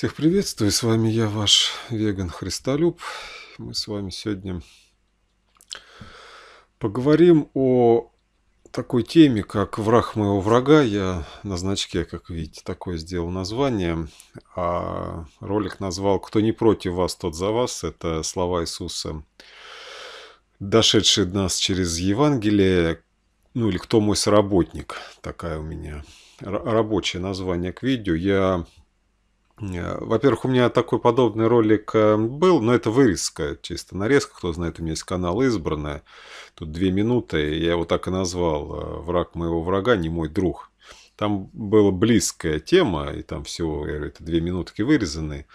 Всех приветствую, с вами я, ваш веган Христолюб. Мы с вами сегодня поговорим о такой теме, как «Враг моего врага». Я на значке, как видите, такое сделал название. А ролик назвал «Кто не против вас, тот за вас». Это слова Иисуса, дошедшие до нас через Евангелие. Ну или «Кто мой сработник? Такая у меня рабочее название к видео. Я Э, во-первых, у меня такой подобный ролик э, был, но это вырезка, чисто нарезка. Кто знает, у меня есть канал «Избранная». Тут две минуты, я его так и назвал. Э, «Враг моего врага, не мой друг». Там была близкая тема, и там всего, я говорю, это две минутки вырезаны.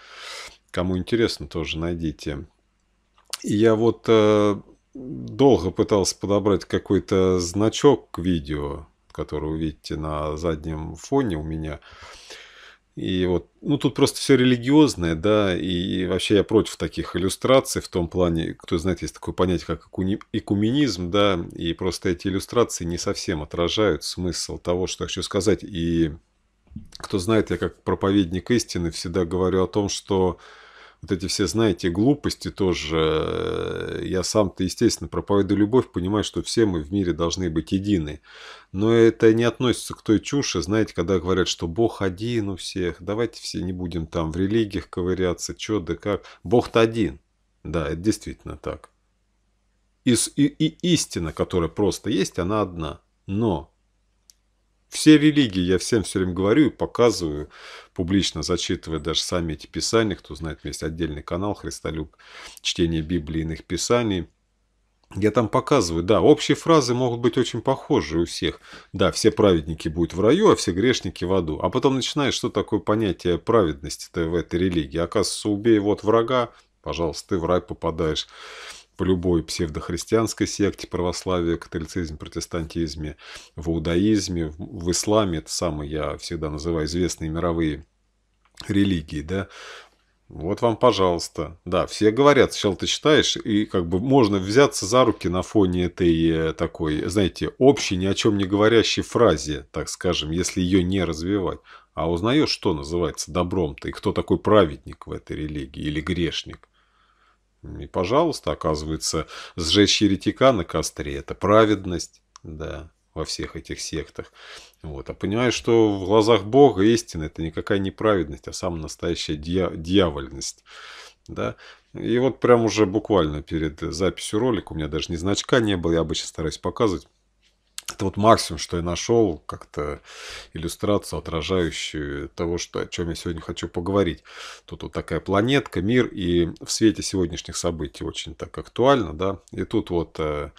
Кому интересно, тоже найдите. И я вот э, долго пытался подобрать какой-то значок к видео, который вы видите на заднем фоне у меня. И вот, ну тут просто все религиозное, да, и вообще я против таких иллюстраций в том плане, кто знает, есть такое понятие, как экуменизм, да, и просто эти иллюстрации не совсем отражают смысл того, что я хочу сказать. И кто знает, я как проповедник истины всегда говорю о том, что вот эти все, знаете, глупости тоже. Э, я сам-то, естественно, проповедую любовь, понимаю, что все мы в мире должны быть едины. Но это не относится к той чуши, знаете, когда говорят, что Бог один у всех, давайте все не будем там в религиях ковыряться, что да как. Бог-то один. Да, это действительно так. И, и, и истина, которая просто есть, она одна. Но все религии, я всем все время говорю и показываю, публично зачитывая даже сами эти писания. Кто знает, у меня есть отдельный канал «Христолюб. Чтение Библии и иных писаний». Я там показываю, да, общие фразы могут быть очень похожи у всех. Да, все праведники будут в раю, а все грешники в аду. А потом начинаешь, что такое понятие праведности-то в этой религии. Оказывается, убей вот врага, пожалуйста, ты в рай попадаешь в любой псевдохристианской секте православия, католицизме, протестантизме, в иудаизме, в исламе, это самые я всегда называю известные мировые религии, да, вот вам, пожалуйста. Да, все говорят, сначала ты читаешь, и как бы можно взяться за руки на фоне этой э, такой, знаете, общей, ни о чем не говорящей фразе, так скажем, если ее не развивать. А узнаешь, что называется добром-то, и кто такой праведник в этой религии или грешник. И, пожалуйста, оказывается, сжечь еретика на костре – это праведность, да, во всех этих сектах. Вот. А понимаешь, что в глазах Бога истина – это никакая не праведность, а самая настоящая дья дьявольность. Да? И вот прям уже буквально перед записью ролика, у меня даже ни значка не было, я обычно стараюсь показывать, это вот максимум, что я нашел, как-то иллюстрацию, отражающую того, что, о чем я сегодня хочу поговорить. Тут вот такая планетка, мир, и в свете сегодняшних событий очень так актуально, да. И тут вот, э,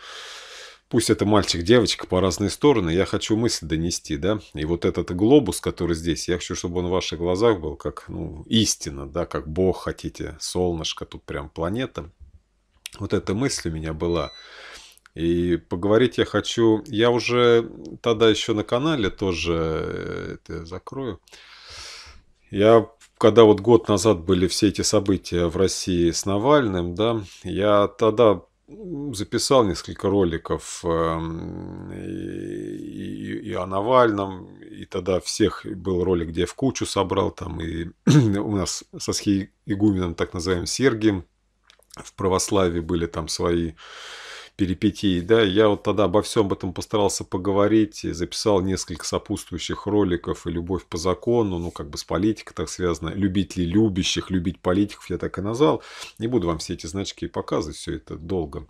пусть это мальчик, девочка, по разные стороны, я хочу мысль донести, да. И вот этот глобус, который здесь, я хочу, чтобы он в ваших глазах был как, ну, истина, да, как Бог хотите, солнышко, тут прям планета. Вот эта мысль у меня была – и поговорить я хочу... Я уже тогда еще на канале тоже... Э, это я закрою. Я когда вот год назад были все эти события в России с Навальным, да, я тогда записал несколько роликов э, и, и о Навальном, и тогда всех был ролик, где я в кучу собрал, там и у нас со Схи Игуменом, так называемым Сергием, в православии были там свои перипетий, да, я вот тогда обо всем этом постарался поговорить, записал несколько сопутствующих роликов и «Любовь по закону», ну, как бы с политикой так связано, любителей любящих, любить политиков я так и назвал. Не буду вам все эти значки показывать, все это долго.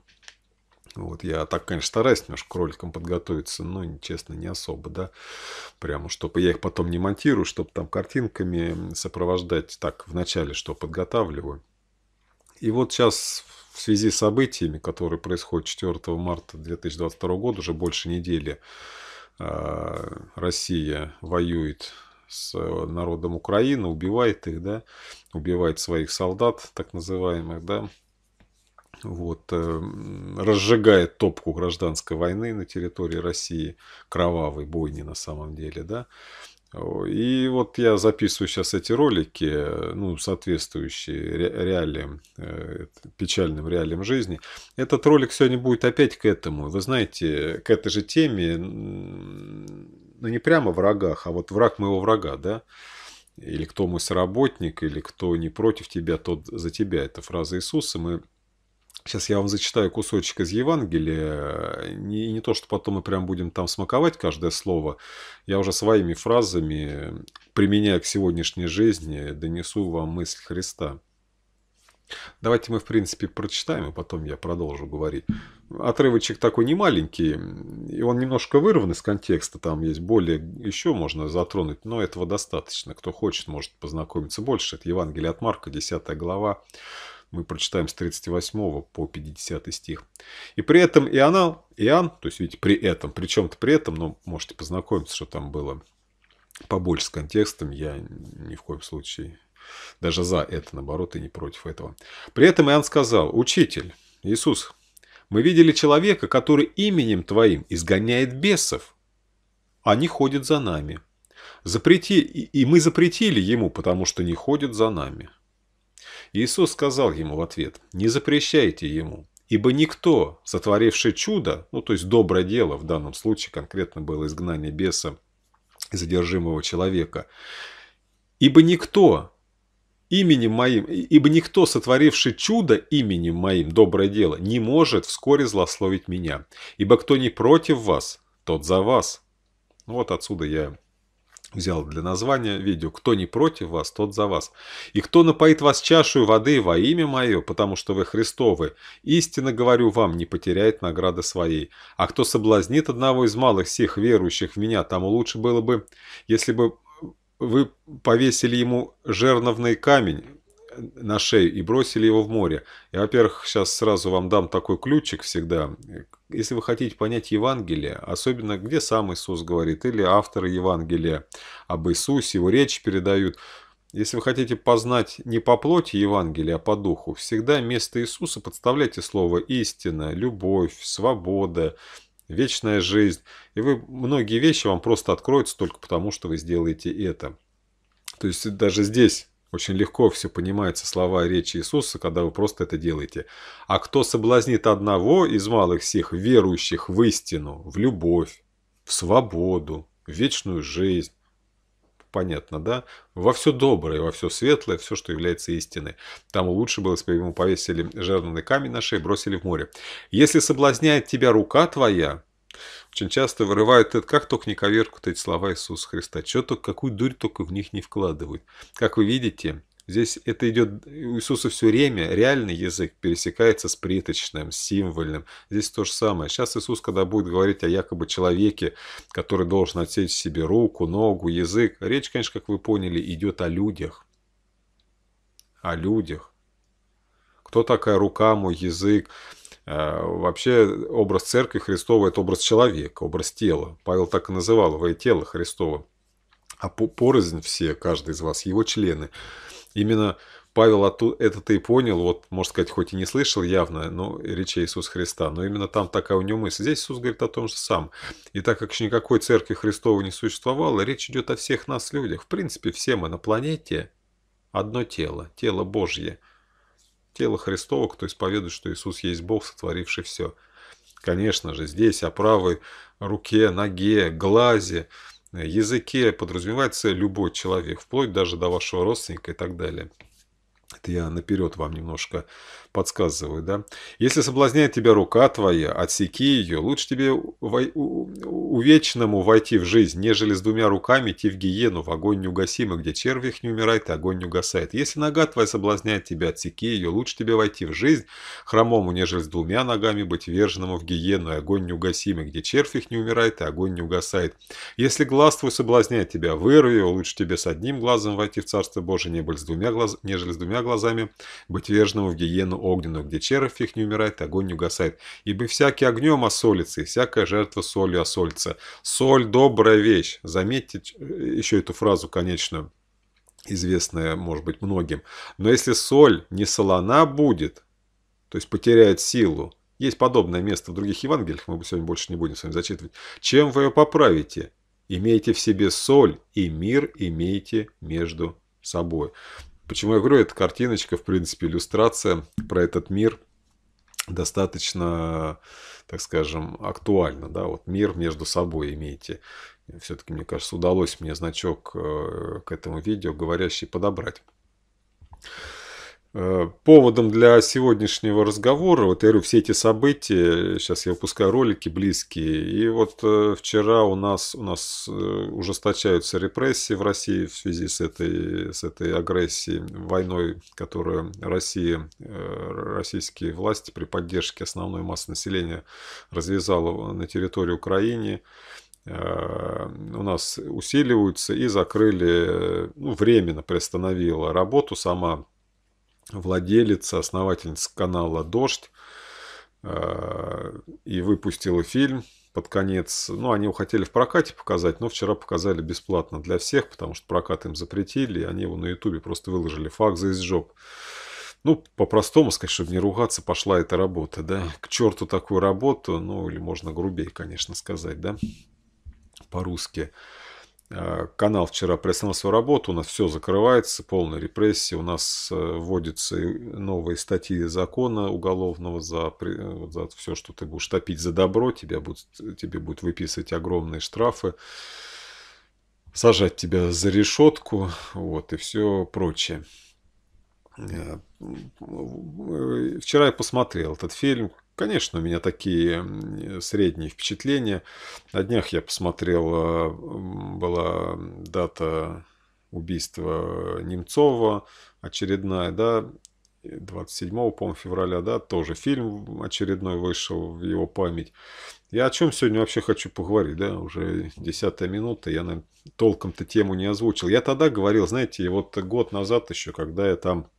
Вот я так, конечно, стараюсь немножко к роликам подготовиться, но, честно, не особо, да. Прямо, чтобы я их потом не монтирую, чтобы там картинками сопровождать так вначале, что подготавливаю. И вот сейчас в связи с событиями, которые происходят 4 марта 2022 года, уже больше недели э, Россия воюет с э, народом Украины, убивает их, да, убивает своих солдат, так называемых, да, вот, э, разжигает топку гражданской войны на территории России, кровавой бойни на самом деле, да, и вот я записываю сейчас эти ролики, э, ну, соответствующие реалиям, э, печальным реалиям жизни. Этот ролик сегодня будет опять к этому. Вы знаете, к этой же теме, ну, не прямо врагах, а вот враг моего врага, да? Или кто мой соработник, или кто не против тебя, тот за тебя. Это фраза Иисуса. Мы Сейчас я вам зачитаю кусочек из Евангелия. Не, не то, что потом мы прям будем там смаковать каждое слово. Я уже своими фразами, применяя к сегодняшней жизни, донесу вам мысль Христа. Давайте мы, в принципе, прочитаем, и а потом я продолжу говорить. Отрывочек такой не маленький, и он немножко вырван из контекста, там есть более, еще можно затронуть, но этого достаточно. Кто хочет, может познакомиться больше. Это Евангелие от Марка, 10 глава, мы прочитаем с 38 по 50 стих. И при этом Иоанн, Иоанн то есть видите, при этом, при чем-то при этом, но ну, можете познакомиться, что там было побольше с контекстом, я ни в коем случае даже за это, наоборот, и не против этого. При этом Иоанн сказал, «Учитель, Иисус, мы видели человека, который именем Твоим изгоняет бесов. Они ходят за нами. Запрети, и мы запретили ему, потому что не ходят за нами». Иисус сказал ему в ответ, «Не запрещайте ему, ибо никто, сотворивший чудо, ну то есть доброе дело, в данном случае конкретно было изгнание беса задержимого человека, ибо никто, именем моим, ибо никто, сотворивший чудо именем моим, доброе дело, не может вскоре злословить меня, ибо кто не против вас, тот за вас». Ну, вот отсюда я взял для названия видео «Кто не против вас, тот за вас». «И кто напоит вас чашею воды во имя мое, потому что вы Христовы, истинно говорю вам, не потеряет награды своей. А кто соблазнит одного из малых всех верующих в меня, тому лучше было бы, если бы вы повесили ему жерновный камень» на шею и бросили его в море. Я, во-первых, сейчас сразу вам дам такой ключик всегда если вы хотите понять Евангелие, особенно где сам Иисус говорит, или авторы Евангелия об Иисусе, его речь передают, если вы хотите познать не по плоти Евангелия, а по духу, всегда вместо Иисуса подставляйте слово «истина», «любовь», «свобода», «вечная жизнь». И вы, многие вещи вам просто откроются только потому, что вы сделаете это. То есть даже здесь очень легко все понимается слова и речи Иисуса, когда вы просто это делаете. «А кто соблазнит одного из малых всех верующих в истину, в любовь, в свободу, в вечную жизнь?» Понятно, да? Во все доброе, во все светлое, все, что является истиной. Там лучше было, если бы ему повесили жертвенный камень на шею бросили в море. «Если соблазняет тебя рука твоя, очень часто вырывают это, как только не коверкут эти слова Иисуса Христа, что только, какую дурь только в них не вкладывают. Как вы видите, Здесь это идет, у Иисуса все время реальный язык пересекается с приточным, символьным. Здесь то же самое. Сейчас Иисус, когда будет говорить о якобы человеке, который должен отсечь себе руку, ногу, язык, речь, конечно, как вы поняли, идет о людях. О людях. Кто такая рука, мой язык? А, вообще образ церкви Христова – это образ человека, образ тела. Павел так и называл его – тело Христово. А порознь все, каждый из вас, его члены. Именно Павел это ты и понял, вот, можно сказать, хоть и не слышал явно но речи Иисуса Христа, но именно там такая у него мысль. Здесь Иисус говорит о том же сам. И так как еще никакой церкви Христовой не существовало, речь идет о всех нас людях. В принципе, все мы на планете одно тело, тело Божье – тела Христова, кто исповедует, что Иисус есть Бог, сотворивший все. Конечно же, здесь о правой руке, ноге, глазе, языке подразумевается любой человек, вплоть даже до вашего родственника и так далее. Это я наперед вам немножко подсказываю, да? Если соблазняет тебя рука твоя, отсеки ее. Лучше тебе увечному войти в жизнь, нежели с двумя руками идти в гиену, в огонь неугасимый, где червь их не умирает, и огонь не угасает. Если нога твоя соблазняет тебя, отсеки ее. Лучше тебе войти в жизнь хромому, нежели с двумя ногами быть верженному в гиену, и огонь неугасимый, где червь их не умирает, и огонь не угасает. Если глаз твой соблазняет тебя, вырви его. Лучше тебе с одним глазом войти в Царство Божие, небыль с двумя глаз... нежели с двумя глазами быть верженному в гиену, огненную, где червь их не умирает, огонь не угасает. Ибо всякий огнем осолится, и всякая жертва солью осолится. Соль – добрая вещь. Заметьте э, еще эту фразу конечно, известная, может быть, многим. Но если соль не солона будет, то есть потеряет силу, есть подобное место в других Евангелиях, мы сегодня больше не будем с вами зачитывать, чем вы ее поправите? Имейте в себе соль, и мир имейте между собой. Почему я говорю, это картиночка, в принципе, иллюстрация про этот мир достаточно, так скажем, актуальна. Да? Вот мир между собой имеете. Все-таки, мне кажется, удалось мне значок э, к этому видео говорящий подобрать. Э, поводом для сегодняшнего разговора, вот я говорю, все эти события, сейчас я выпускаю ролики близкие, и вот э, вчера у нас, у нас э, ужесточаются репрессии в России в связи с этой, с этой агрессией, войной, которую Россия, российские власти при поддержке основной массы населения развязала на территории Украины у нас усиливаются и закрыли, ну, временно приостановила работу сама владелица, основательница канала «Дождь», э, и выпустила фильм под конец. Ну, они его хотели в прокате показать, но вчера показали бесплатно для всех, потому что прокат им запретили, и они его на ютубе просто выложили. Факза за жоп. Ну, по-простому сказать, чтобы не ругаться, пошла эта работа, да. К черту такую работу, ну, или можно грубее, конечно, сказать, да, по-русски. Э, канал вчера приостановил свою работу, у нас все закрывается, полная репрессия, у нас э, вводятся новые статьи закона уголовного за, э, за все, что ты будешь топить за добро, тебя будут, тебе будут выписывать огромные штрафы, сажать тебя за решетку, вот, и все прочее. Вчера я посмотрел этот фильм, Конечно, у меня такие средние впечатления. На днях я посмотрел, а, была дата убийства Немцова, очередная, да, 27, по февраля, да, тоже фильм очередной вышел в его память. Я о чем сегодня вообще хочу поговорить, да, уже десятая минута, я, наверное, толком-то тему не озвучил. Я тогда говорил, знаете, вот год назад еще, когда я там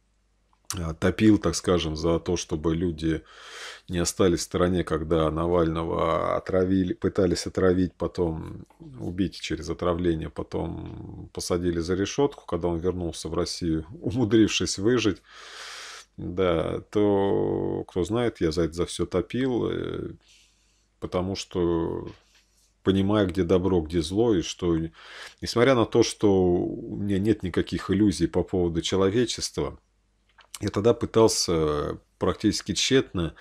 Э, топил, так скажем, за то, чтобы люди не остались в стороне, когда Навального отравили, пытались отравить, потом убить через отравление, потом посадили за решетку, когда он вернулся в Россию, умудрившись выжить. Да, то, кто знает, я за это за все топил, э, потому что понимаю, где добро, где зло, и что, несмотря на то, что у меня нет никаких иллюзий по поводу человечества, я тогда пытался практически тщетно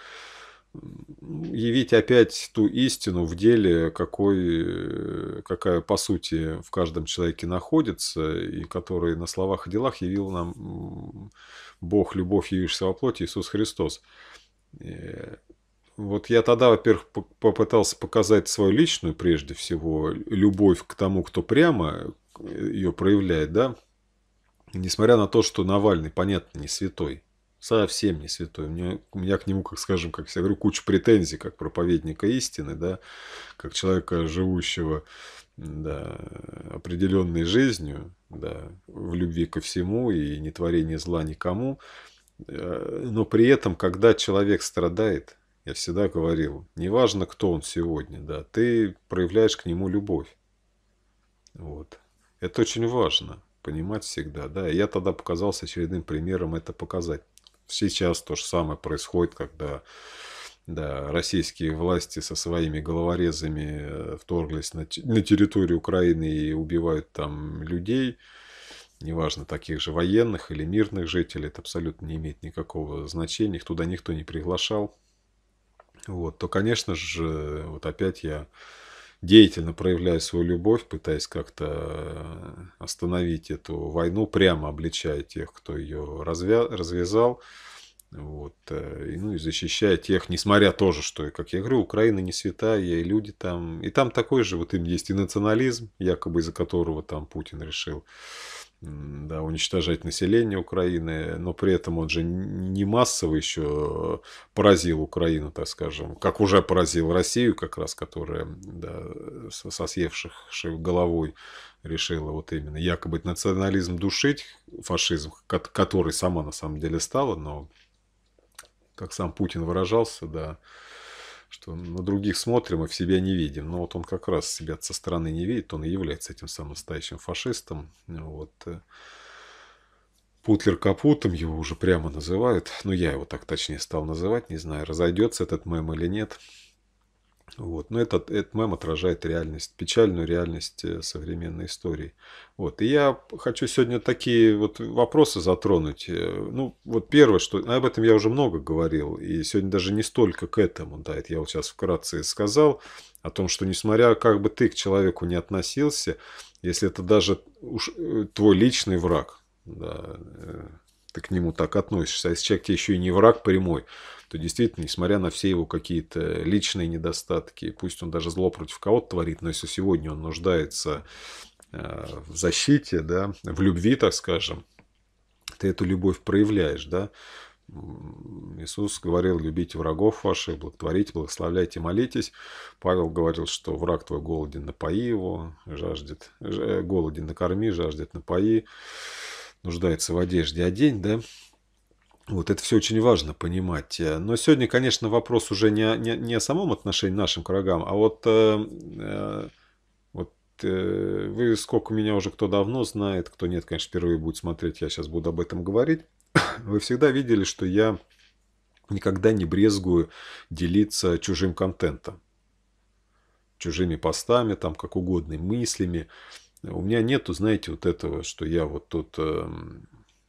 явить опять ту истину в деле, какой, э, какая по сути в каждом человеке находится, и который на словах и делах явил нам Бог, любовь, явившийся во плоти Иисус Христос. Э, вот я тогда, во-первых, попытался показать свою личную, прежде всего, любовь к тому, кто прямо э, ее проявляет, да, несмотря на то, что Навальный, понятно, не святой, совсем не святой. У меня, у меня к нему, как скажем, как я говорю, куча претензий, как проповедника истины, да, как человека, живущего да, определенной жизнью, да, в любви ко всему и не творении зла никому. Э, но при этом, когда человек страдает, я всегда говорил, неважно, кто он сегодня, да, ты проявляешь к нему любовь. Вот. Это очень важно понимать всегда, да. Я тогда показался очередным примером это показать. Сейчас то же самое происходит, когда да, российские власти со своими головорезами э, вторглись на, на территорию Украины и убивают там людей. Неважно, таких же военных или мирных жителей, это абсолютно не имеет никакого значения, их туда никто не приглашал. Вот, то, конечно же, вот опять я деятельно проявляя свою любовь, пытаясь как-то э, остановить эту войну, прямо обличая тех, кто ее развя... развязал. Вот, э, и, ну и защищая тех, несмотря тоже, что, как я говорю, Украина не святая, и люди там, и там такой же, вот им есть и национализм, якобы из-за которого там Путин решил да, уничтожать население Украины, но при этом он же не массово еще поразил Украину, так скажем, как уже поразил Россию, как раз, которая да, со съевших головой решила вот именно якобы национализм душить, фашизм, который сама на самом деле стала, но, как сам Путин выражался, да, что на других смотрим и в себя не видим. Но вот он как раз себя со стороны не видит, он и является этим самым настоящим фашистом. Вот. Э, Путлер Капутом его уже прямо называют, но ну, я его так точнее стал называть, не знаю, разойдется этот мем или нет. Вот. Но этот, этот мем отражает реальность, печальную реальность э, современной истории. Вот. И я хочу сегодня такие вот вопросы затронуть. Э, ну, вот первое, что об этом я уже много говорил, и сегодня даже не столько к этому, да, это я вот сейчас вкратце сказал, о том, что несмотря как бы ты к человеку не относился, если это даже уж э, твой личный враг, да, ты к нему так относишься, а если человек тебе еще и не враг прямой, то действительно, несмотря на все его какие-то личные недостатки, пусть он даже зло против кого-то творит, но если сегодня он нуждается э, в защите, да, в любви, так скажем, ты эту любовь проявляешь, да. Иисус говорил, любите врагов ваших, благотворите, благословляйте, молитесь. Павел говорил, что враг твой голоден, напои его, жаждет, э, голоден, накорми, жаждет, напои, нуждается в одежде, одень, да. Вот это все очень важно понимать. Э, но сегодня, конечно, вопрос уже не, не, не о самом отношении нашим к врагам, а вот, э, э, вот э, вы сколько меня уже кто давно знает, кто нет, конечно, впервые будет смотреть, я сейчас буду об этом говорить. Вы всегда видели, что я никогда не брезгую делиться чужим контентом, чужими постами, там как угодно, мыслями. У меня нету, знаете, вот этого, что я вот тут э,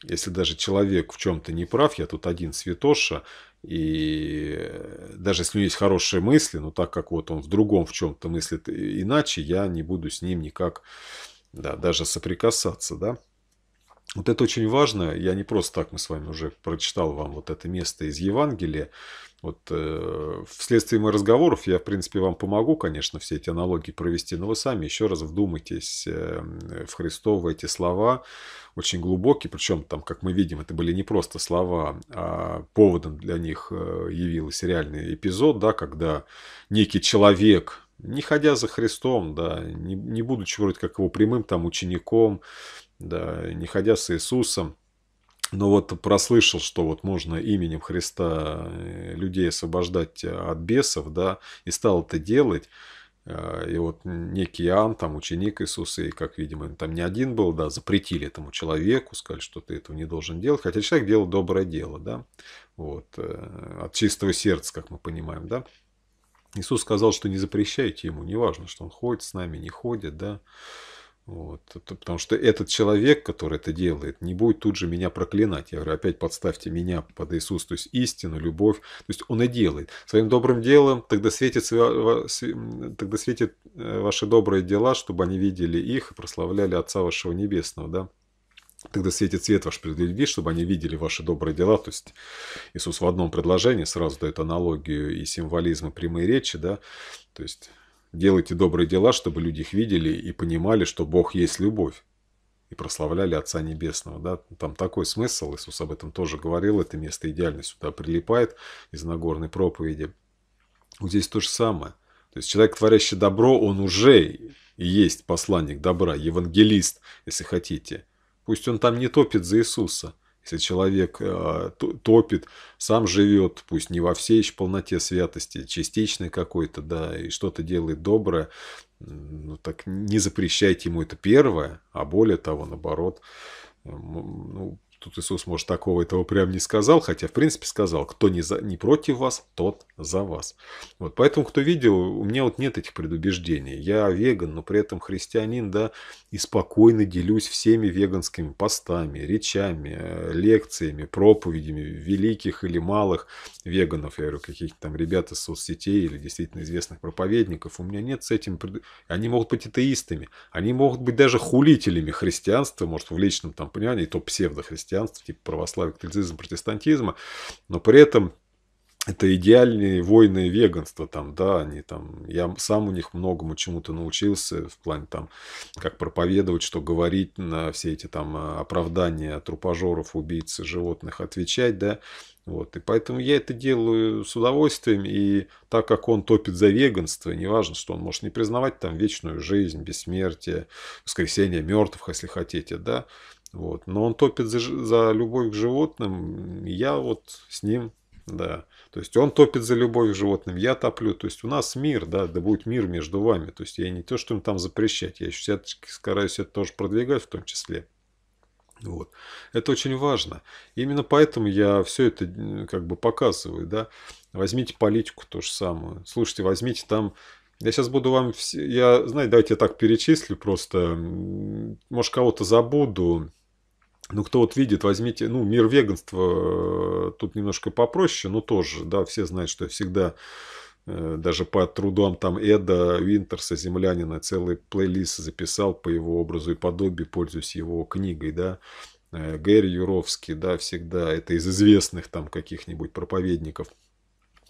если даже человек в чем-то не прав, я тут один святоша, и даже если у него есть хорошие мысли, но так как вот он в другом в чем-то мыслит иначе, я не буду с ним никак да, даже соприкасаться, да. Вот это очень важно. Я не просто так, мы с вами уже прочитал вам вот это место из Евангелия. Вот э, вследствие моих разговоров я, в принципе, вам помогу, конечно, все эти аналогии провести, но вы сами еще раз вдумайтесь э, в Христовы эти слова, очень глубокие, причем там, как мы видим, это были не просто слова, а поводом для них э, явился реальный эпизод, да, когда некий человек, не ходя за Христом, да, не, не будучи вроде как его прямым там учеником, да, не ходя с Иисусом, но ну, вот прослышал, что вот можно именем Христа э, людей освобождать э, от бесов, да, и стал это делать. Э, и вот некий Иоанн, там ученик Иисуса, и как, видимо, там не один был, да, запретили этому человеку, сказали, что ты этого не должен делать, хотя человек делал доброе дело, да, вот, от чистого сердца, как мы понимаем, да. Иисус сказал, что не запрещайте ему, неважно, что он ходит с нами, не ходит, да, вот. Потому что этот человек, который это делает, не будет тут же меня проклинать. Я говорю, опять подставьте меня под Иисус, то есть истину, любовь. То есть он и делает. Своим добрым делом тогда светит, тогда светит э, ваши добрые дела, чтобы они видели их и прославляли Отца вашего Небесного. Да? Тогда светит свет ваш пред людьми, чтобы они видели ваши добрые дела. То есть Иисус в одном предложении сразу дает аналогию и символизм и прямые речи. Да? То есть Делайте добрые дела, чтобы люди их видели и понимали, что Бог есть любовь. И прославляли Отца Небесного. Да? Там такой смысл, Иисус об этом тоже говорил, это место идеально сюда прилипает из Нагорной проповеди. Вот здесь то же самое. То есть человек, творящий добро, он уже и есть посланник добра, евангелист, если хотите. Пусть он там не топит за Иисуса – если человек э, топит, сам живет, пусть не во всей полноте святости, частичной какой-то, да, и что-то делает доброе, ну, так не запрещайте ему это первое, а более того, наоборот, ну, Тут Иисус, может, такого этого прям не сказал, хотя, в принципе, сказал, кто не, за, не против вас, тот за вас. Вот, поэтому, кто видел, у меня вот нет этих предубеждений. Я веган, но при этом христианин, да, и спокойно делюсь всеми веганскими постами, речами, э, лекциями, проповедями великих или малых веганов. Я говорю, каких-то там ребят из соцсетей или действительно известных проповедников. У меня нет с этим... Пред... Они могут быть атеистами, они могут быть даже хулителями христианства, может, в личном там понимании, то псевдохристианства христианства, типа православия, католицизма, протестантизма, но при этом это идеальные войны веганство, там, да, они там, я сам у них многому чему-то научился в плане там, как проповедовать, что говорить на все эти там э, оправдания трупожоров, убийц животных, отвечать, да, вот, и поэтому я это делаю с удовольствием, и так как он топит за веганство, неважно, что он может не признавать там вечную жизнь, бессмертие, воскресение мертвых, если хотите, да, вот. Но он топит за, за любовь к животным. Я вот с ним, да. То есть он топит за любовь к животным, я топлю. То есть у нас мир, да, да будет мир между вами. То есть я не то, что им там запрещать, я еще себя, стараюсь это тоже продвигать в том числе. Вот. Это очень важно. Именно поэтому я все это как бы показываю, да. Возьмите политику то же самое. Слушайте, возьмите там я сейчас буду вам... Все... Я, знаете, давайте я так перечислю просто. Может, кого-то забуду. Ну, кто вот видит, возьмите, ну, мир веганства э, тут немножко попроще, но тоже, да, все знают, что я всегда э, даже по трудам там Эда Винтерса, землянина, целый плейлист записал по его образу и подобию, пользуясь его книгой, да. Э, Гэри Юровский, да, всегда это из известных там каких-нибудь проповедников –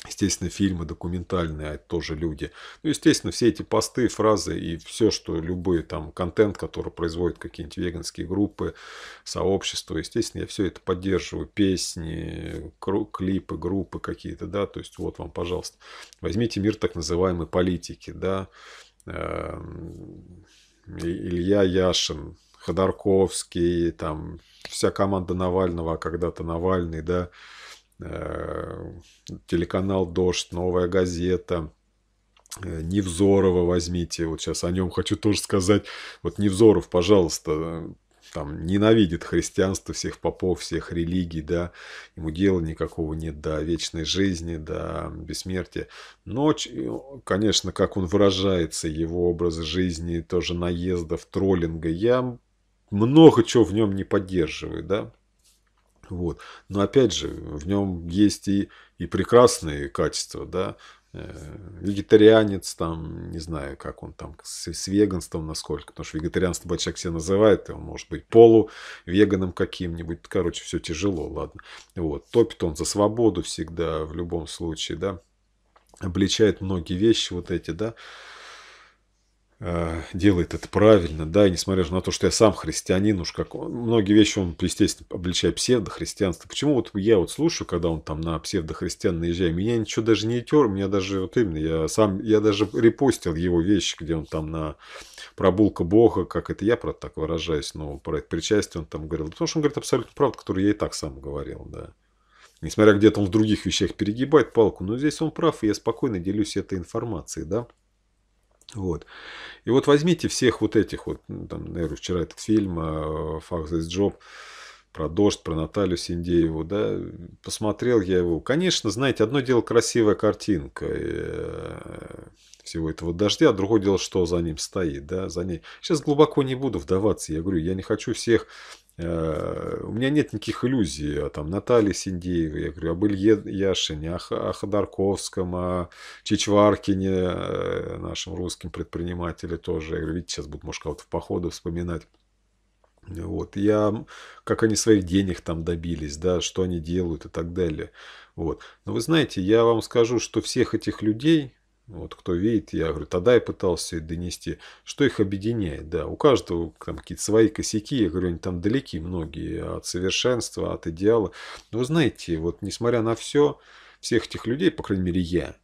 Естественно, фильмы документальные, а тоже люди. Ну, естественно, все эти посты, фразы и все, что любой там контент, который производят какие-нибудь веганские группы, сообщества, естественно, я все это поддерживаю. Песни, клипы, группы какие-то, да, то есть вот вам, пожалуйста. Возьмите мир так называемой политики, да. Эм, Илья Яшин, Ходорковский, там вся команда Навального, а когда-то Навальный, да, Э, телеканал «Дождь», «Новая газета», э, Невзорова возьмите, вот сейчас о нем хочу тоже сказать. Вот Невзоров, пожалуйста, э, там ненавидит христианство, всех попов, всех религий, да, ему дела никакого нет до да, вечной жизни, до да, бессмертия. Но, конечно, как он выражается, его образ жизни, тоже наездов, троллинга, я много чего в нем не поддерживаю, да. Вот. Но опять же, в нем есть и, и прекрасные качества, да, э, вегетарианец, там, не знаю, как он там, с, с веганством насколько, потому что вегетарианство человек себя называет, он может быть полувеганом каким-нибудь, короче, все тяжело, ладно. Вот, топит он за свободу всегда, в любом случае, да, обличает многие вещи вот эти, да, Э, делает это правильно, да, и несмотря на то, что я сам христианин, уж как многие вещи он, естественно, обличает псевдохристианство. Почему вот я вот слушаю, когда он там на псевдохристиан наезжает, меня ничего даже не тер, меня даже, вот именно, я сам, я даже репостил его вещи, где он там на пробулка Бога, как это я, правда, так выражаюсь, но про это причастие он там говорил, потому что он говорит абсолютно правду, которую я и так сам говорил, да. Несмотря где-то он в других вещах перегибает палку, но здесь он прав, и я спокойно делюсь этой информацией, да. Вот. И вот возьмите всех вот этих, вот, ну, там, наверное, вчера этот фильм э, «Fuck this job», про дождь, про Наталью Синдееву, да, посмотрел я его. Конечно, знаете, одно дело красивая картинка э, всего этого дождя, а другое дело, что за ним стоит, да, за ней. Сейчас глубоко не буду вдаваться, я говорю, я не хочу всех Э, у меня нет никаких иллюзий о там, Наталье Синдеевой, я говорю, об Илье Яшине, о, о Ходорковском, о Чичваркине, э, нашем русском предпринимателе тоже. Я говорю, видите, сейчас будут, может, кого-то в походу вспоминать. Вот. Я, как они своих денег там добились, да, что они делают и так далее. Вот. Но вы знаете, я вам скажу, что всех этих людей, вот кто видит, я говорю, тогда я пытался все это донести. Что их объединяет? Да, у каждого там какие-то свои косяки, я говорю, они там далеки многие от совершенства, от идеала. Но знаете, вот несмотря на все, всех этих людей, по крайней мере я,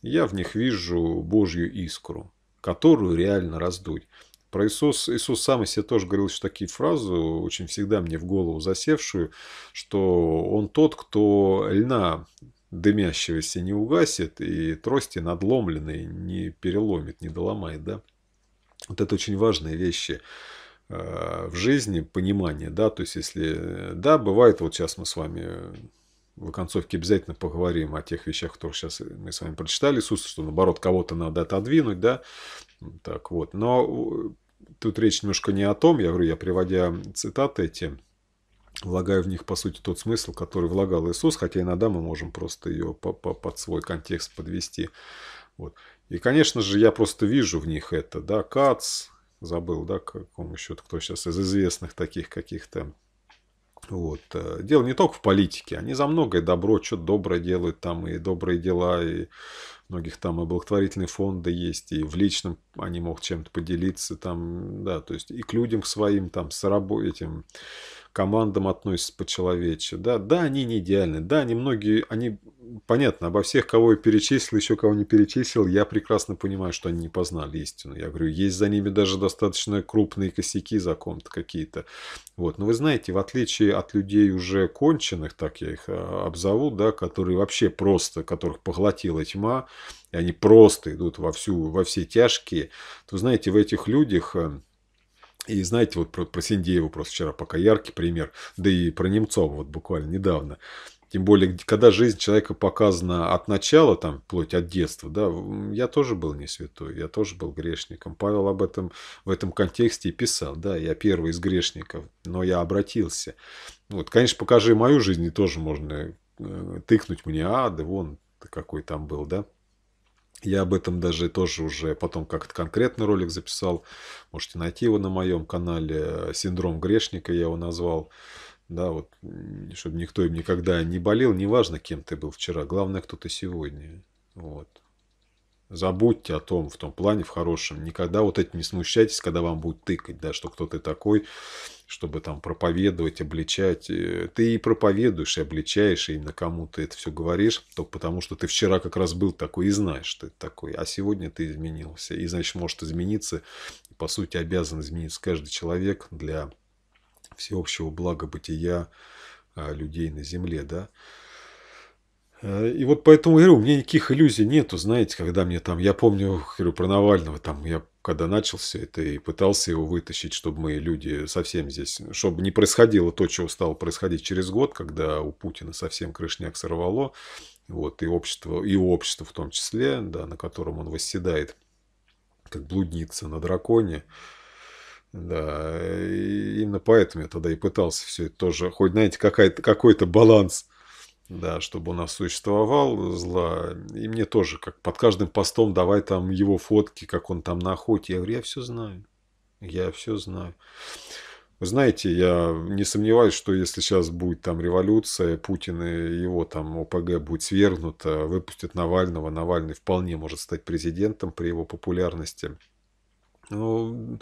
я в них вижу Божью искру, которую реально раздуть. Про Иисус, Иисус сам о себе тоже говорил еще такие фразу, очень всегда мне в голову засевшую, что он тот, кто льна дымящегося не угасит, и трости надломленные не переломит, не доломает, да. Вот это очень важные вещи э, в жизни, понимание, да, то есть если, да, бывает, вот сейчас мы с вами в концовке обязательно поговорим о тех вещах, которых сейчас мы с вами прочитали Иисуса, что наоборот кого-то надо отодвинуть, да, так вот, но э, тут речь немножко не о том, я говорю, я приводя цитаты эти, влагая в них, по сути, тот смысл, который влагал Иисус, хотя иногда мы можем просто ее по -по под свой контекст подвести. Вот. И, конечно же, я просто вижу в них это, да, Кац, забыл, да, какому счету, кто сейчас из известных таких каких-то. Вот. Э, дело не только в политике, они за многое добро, что-то доброе делают там, и добрые дела, и многих там и благотворительные фонды есть, и в личном они могут чем-то поделиться там, да, то есть и к людям своим там, с работой этим, командам относятся по-человече. Да, да, они не идеальны. Да, они многие, они, понятно, обо всех, кого я перечислил, еще кого не перечислил, я прекрасно понимаю, что они не познали истину. Я говорю, есть за ними даже достаточно крупные косяки за ком-то какие-то. Вот. Но вы знаете, в отличие от людей уже конченых, так я их э, обзову, да, которые вообще просто, которых поглотила тьма, и они просто идут во, всю, во все тяжкие, то, знаете, в этих людях э, и знаете, вот про, про Синдеева просто вчера пока яркий пример, да и про Немцова вот буквально недавно. Тем более, когда жизнь человека показана от начала, там, вплоть от детства, да, я тоже был не святой, я тоже был грешником. Павел об этом в этом контексте и писал, да, я первый из грешников, но я обратился. Вот, конечно, покажи мою жизнь, и тоже можно э, тыкнуть мне, а, да вон, какой там был, да. Я об этом даже тоже уже потом как-то конкретный ролик записал. Можете найти его на моем канале. Э, Синдром грешника я его назвал. Да, вот, чтобы никто им никогда не болел. Неважно, кем ты был вчера. Главное, кто ты сегодня. Вот. Забудьте о том, в том плане, в хорошем. Никогда вот этим не смущайтесь, когда вам будет тыкать, да, что кто ты такой, чтобы там проповедовать, обличать. Э, ты и проповедуешь, и обличаешь, и на кому ты это все говоришь, только потому, что ты вчера как раз был такой и знаешь, что это такой. А сегодня ты изменился. И, значит, может измениться, и, по сути, обязан измениться каждый человек для всеобщего блага бытия а, людей на земле, да. Э, и вот поэтому, говорю, у меня никаких иллюзий нету, знаете, когда мне там, я помню, говорю, про Навального, там, я когда начал все это и пытался его вытащить, чтобы мы люди совсем здесь, чтобы не происходило то, чего стало происходить через год, когда у Путина совсем крышняк сорвало, вот, и общество, и общество в том числе, да, на котором он восседает, как блудница на драконе, да, и именно поэтому я тогда и пытался все это тоже, хоть, знаете, какой-то баланс да, чтобы он у нас существовал, зла. И мне тоже, как под каждым постом, давай там его фотки, как он там на охоте. Я говорю, я все знаю. Я все знаю. Вы знаете, я не сомневаюсь, что если сейчас будет там революция, Путин и его там ОПГ будет свергнуто, выпустят Навального, Навальный вполне может стать президентом при его популярности. Ну,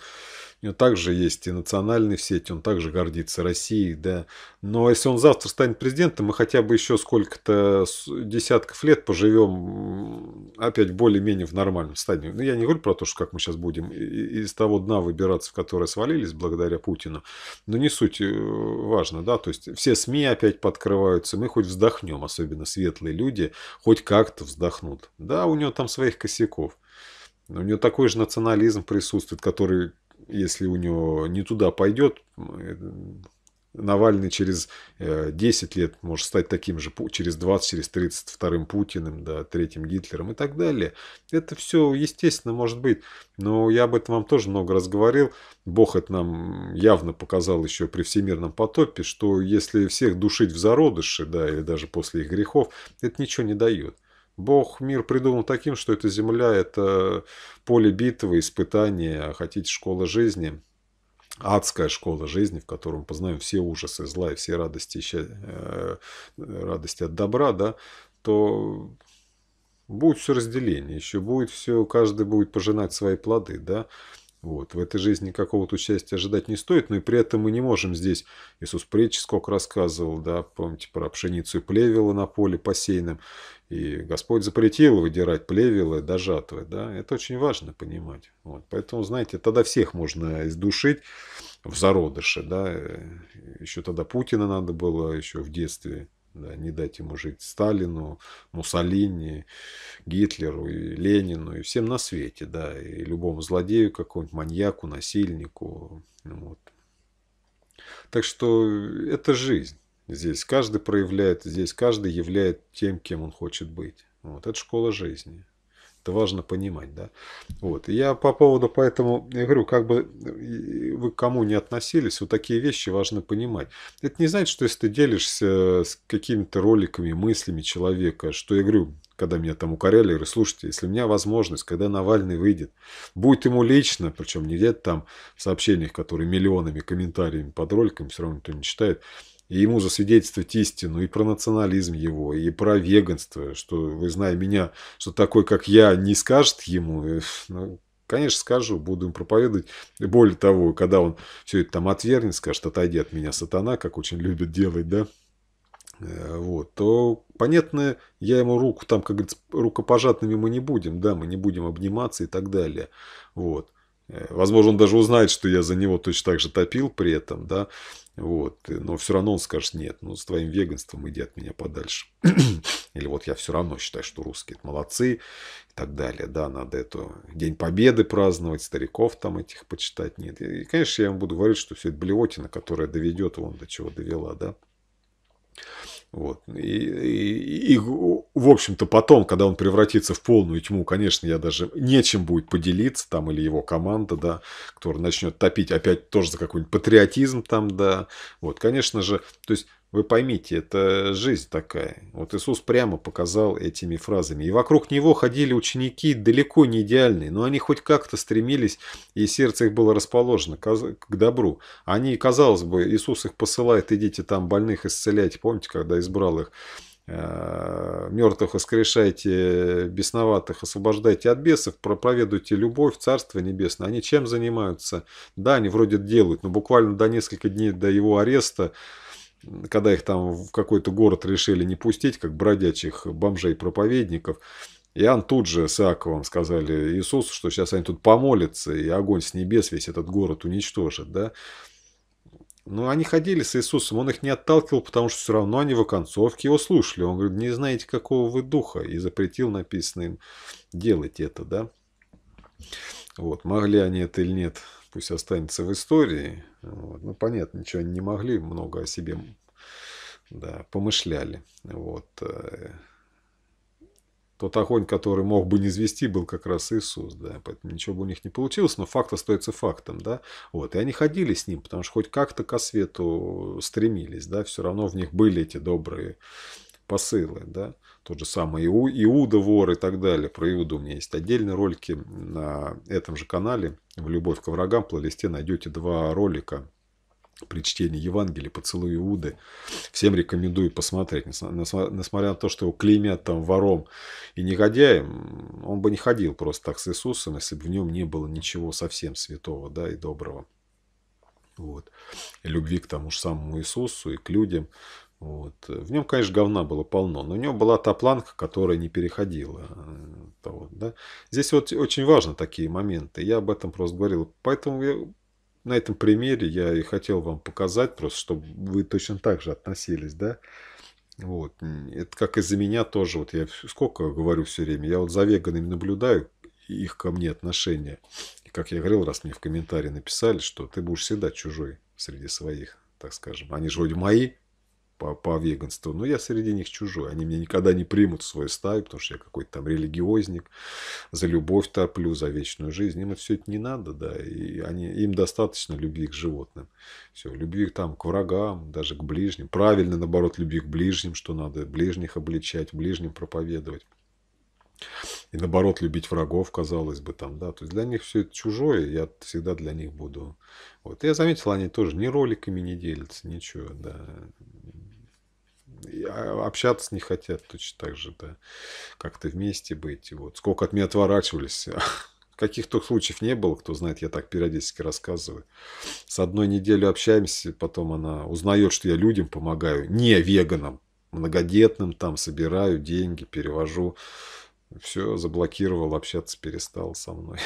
у него также есть и национальные сети, он также гордится Россией, да. Но если он завтра станет президентом, мы хотя бы еще сколько-то десятков лет поживем опять более-менее в нормальном стадии. Ну, я не говорю про то, что как мы сейчас будем из того дна выбираться, в которое свалились благодаря Путину. Но не суть э, важно, да. То есть все СМИ опять подкрываются, мы хоть вздохнем, особенно светлые люди, хоть как-то вздохнут. Да, у него там своих косяков. У него такой же национализм присутствует, который, если у него не туда пойдет, ну, э, Навальный через 10 э, лет может стать таким же, через 20, через 30 вторым Путиным, да, третьим Гитлером и так далее. Это все естественно может быть. Но я об этом вам тоже много раз говорил. Бог это нам явно показал еще при всемирном потопе, что если всех душить в зародыше, да, или даже после их грехов, это ничего не дает. Бог мир придумал таким, что эта земля – это поле битвы, испытания, а хотите, школа жизни, адская школа жизни, в котором познаем все ужасы зла и все радости, э, радости от добра, да, то будет все разделение, еще будет все, каждый будет пожинать свои плоды, да. Вот. В этой жизни какого-то участия ожидать не стоит, но и при этом мы не можем здесь, Иисус притчи сколько рассказывал, да, помните про пшеницу и плевела на поле посеянным, и Господь запретил выдирать плевелы до жатвы. Да? Это очень важно понимать. Вот. Поэтому, знаете, тогда всех можно издушить в зародыше. Да? Еще тогда Путина надо было еще в детстве да, не дать ему жить Сталину, Муссолини, Гитлеру и Ленину и всем на свете, да, и любому злодею, какому-нибудь маньяку, насильнику, вот. Так что это жизнь. Здесь каждый проявляет, здесь каждый являет тем, кем он хочет быть. Вот, это школа жизни. Это важно понимать, да. Вот. я по поводу, поэтому, я говорю, как бы вы к кому не относились, вот такие вещи важно понимать. Это не значит, что если ты делишься э, с какими-то роликами, мыслями человека, что я говорю, когда меня там укоряли, я говорю, слушайте, если у меня возможность, когда Навальный выйдет, будет ему лично, причем не где-то там в сообщениях, которые миллионами комментариями под роликами все равно никто не читает, и ему засвидетельствовать истину и про национализм его, и про веганство, что, вы знаете меня, что такой, как я, не скажет ему, э, ну, конечно, скажу, буду им проповедовать. более того, когда он все это там отвергнет, скажет, отойди от меня, сатана, как очень любит делать, да, э, вот, то, понятно, я ему руку там, как говорится, рукопожатными мы не будем, да, мы не будем обниматься и так далее, вот. Э, возможно, он даже узнает, что я за него точно так же топил при этом, да, вот, э, но все равно он скажет, нет, ну, с твоим веганством иди от меня подальше. Или вот я все равно считаю, что русские молодцы и так далее, да, надо эту День Победы праздновать, стариков там этих почитать, нет. И, конечно, я ему буду говорить, что все это блевотина, которая доведет вон до чего довела, да. Вот. И, и, и, в общем-то, потом, когда он превратится в полную тьму, конечно, я даже нечем будет поделиться, там, или его команда, да, которая начнет топить опять тоже за какой-нибудь патриотизм там, да. Вот, конечно же, то есть вы поймите, это жизнь такая. Вот Иисус прямо показал этими фразами. И вокруг него ходили ученики далеко не идеальные, но они хоть как-то стремились, и сердце их было расположено к добру. Они, казалось бы, Иисус их посылает, идите там больных исцеляйте. Помните, когда избрал их? Э, мертвых воскрешайте, бесноватых освобождайте от бесов, проповедуйте любовь, Царство Небесное. Они чем занимаются? Да, они вроде делают, но буквально до нескольких дней до его ареста когда их там в какой-то город решили не пустить, как бродячих бомжей-проповедников, Иоанн тут же с Иаковом сказали Иисусу, что сейчас они тут помолятся, и огонь с небес весь этот город уничтожит, да. Но ну, они ходили с Иисусом, он их не отталкивал, потому что все равно они в оконцовке его слушали. Он говорит, не знаете, какого вы духа, и запретил написанным делать это, да. Вот, могли они это или нет, пусть останется в истории. Вот. Ну, понятно, ничего они не могли, много о себе да, помышляли. Вот. Э, тот огонь, который мог бы не звести, был как раз Иисус, да, поэтому ничего бы у них не получилось, но факт остается фактом, да, вот, и они ходили с ним, потому что хоть как-то ко свету стремились, да, все равно в них были эти добрые посылы, да, тот же самый Иу, Иуда вор и так далее. Про Иуду у меня есть отдельные ролики на этом же канале. В «Любовь к врагам» плейлисте найдете два ролика при чтении Евангелия, поцелуй Иуды. Всем рекомендую посмотреть. Несмотря на то, что его клеймят там вором и негодяем, он бы не ходил просто так с Иисусом, если бы в нем не было ничего совсем святого да, и доброго. Вот. И любви к тому же самому Иисусу и к людям. Вот. В нем, конечно, говна было полно, но у него была та планка, которая не переходила. Вот, э, да? Здесь вот очень важны такие моменты. Я об этом просто говорил. Поэтому я, на этом примере я и хотел вам показать, просто чтобы вы точно так же относились. Да? Вот. Это как из-за меня тоже. Вот я сколько говорю все время. Я вот за веганами наблюдаю их ко мне отношения. И как я говорил, раз мне в комментарии написали, что ты будешь всегда чужой среди своих, так скажем. Они же вроде мои, по, по веганству, но я среди них чужой. Они меня никогда не примут в свою стаю, потому что я какой-то там религиозник, за любовь топлю, за вечную жизнь. Им это все это не надо, да, и они, им достаточно любви к животным. Все, любви там к врагам, даже к ближним. Правильно, наоборот, любви к ближним, что надо ближних обличать, ближним проповедовать. И наоборот, любить врагов, казалось бы, там, да. То есть для них все это чужое, я всегда для них буду. Вот. я заметил, они тоже ни роликами не делятся, ничего, да. А, общаться не хотят точно так же, да, как-то вместе быть. И вот сколько от меня отворачивались. Каких-то случаев не было, кто знает, я так периодически рассказываю. С одной неделю общаемся, потом она узнает, что я людям помогаю, не веганам, многодетным, там собираю деньги, перевожу. Все, заблокировал, общаться перестал со мной.